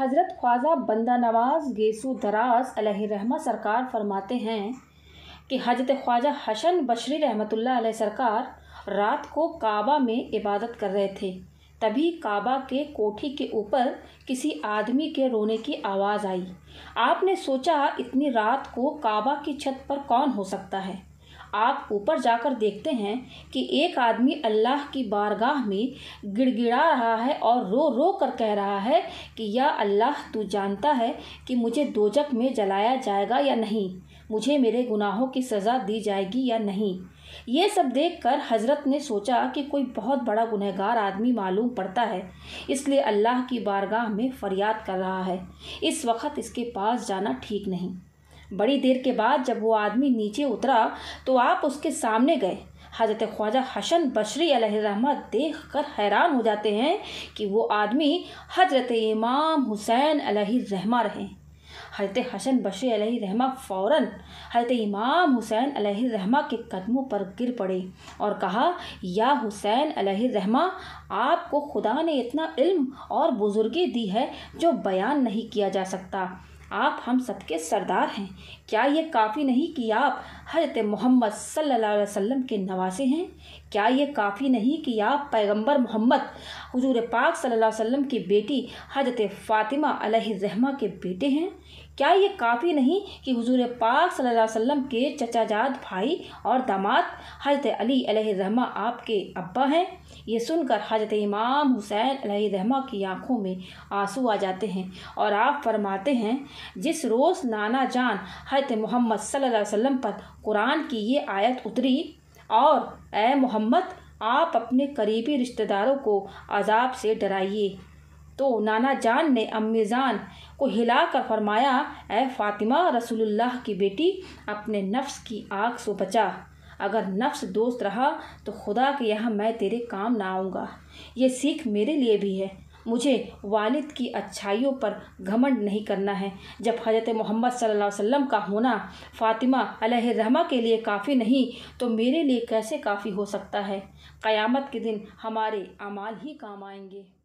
हज़रत ख्वाजा बंदा नवाज गेसु दराज रहमा सरकार फरमाते हैं कि हजरत ख्वाजा हसन बशरी रहमतुल्लाह सरकार रात को काबा में इबादत कर रहे थे तभी काबा के कोठी के ऊपर किसी आदमी के रोने की आवाज़ आई आपने सोचा इतनी रात को काबा की छत पर कौन हो सकता है आप ऊपर जाकर देखते हैं कि एक आदमी अल्लाह की बारगाह में गिड़गिड़ा रहा है और रो रो कर कह रहा है कि या अल्लाह तू जानता है कि मुझे दोजक में जलाया जाएगा या नहीं मुझे मेरे गुनाहों की सज़ा दी जाएगी या नहीं ये सब देखकर हजरत ने सोचा कि कोई बहुत बड़ा गुनहगार आदमी मालूम पड़ता है इसलिए अल्लाह की बारगाह में फरियाद कर रहा है इस वक्त इसके पास जाना ठीक नहीं बड़ी देर के बाद जब वो आदमी नीचे उतरा तो आप उसके सामने गए हज़रत ख्वाजा हसन बशरी रहमत देख कर हैरान हो जाते हैं कि वो आदमी हज़रत इमाम हुसैन रहमा रहे हज़रत हसन बशरी रहमा फ़ौर हज़रत इमाम हुसैन रहमा के कदमों पर गिर पड़े और कहा या हुसैन रहमा आपको खुदा ने इतना इल्म और बुज़ुर्गी दी है जो बयान नहीं किया जा सकता आप हम सबके सरदार हैं क्या ये काफ़ी नहीं कि आप हजरत मोहम्मद सल्लल्लाहु अलैहि वसल्लम के नवासे हैं क्या ये काफ़ी नहीं कि आप पैगंबर मोहम्मद हजूर पाक सल्लल्लाहु अलैहि वसल्लम की बेटी हजरत फ़ातिमा रहमा के बेटे हैं क्या ये काफ़ी नहीं कि हुजूर पाक सल्लल्लाहु अलैहि वसल्लम के चचाजाद भाई और दामाद हजरत अली रहमा आपके अब्बा हैं ये सुनकर हजरत इमाम हुसैन रहमा की आंखों में आंसू आ जाते हैं और आप फरमाते हैं जिस रोज़ नाना जान हजरत मोहम्मद सल्लल्लाहु अलैहि वसल्लम पर कुरान की ये आयत उतरी और ए मोहम्मद आप अपने करीबी रिश्तेदारों को अजाब से डराइए तो नाना जान ने अम्मी जान को हिलाकर फरमाया ऐ फातिमा रसूलुल्लाह की बेटी अपने नफ्स की आग से बचा अगर नफ्स दोस्त रहा तो खुदा के यहाँ मैं तेरे काम ना आऊँगा ये सीख मेरे लिए भी है मुझे वालिद की अच्छाइयों पर घमंड नहीं करना है जब हजरत मोहम्मद सल्लल्लाहु अलैहि वसल्लम का होना फ़ातिमा रहमा के लिए काफ़ी नहीं तो मेरे लिए कैसे काफ़ी हो सकता है क़यामत के दिन हमारे अमाल ही काम आएंगे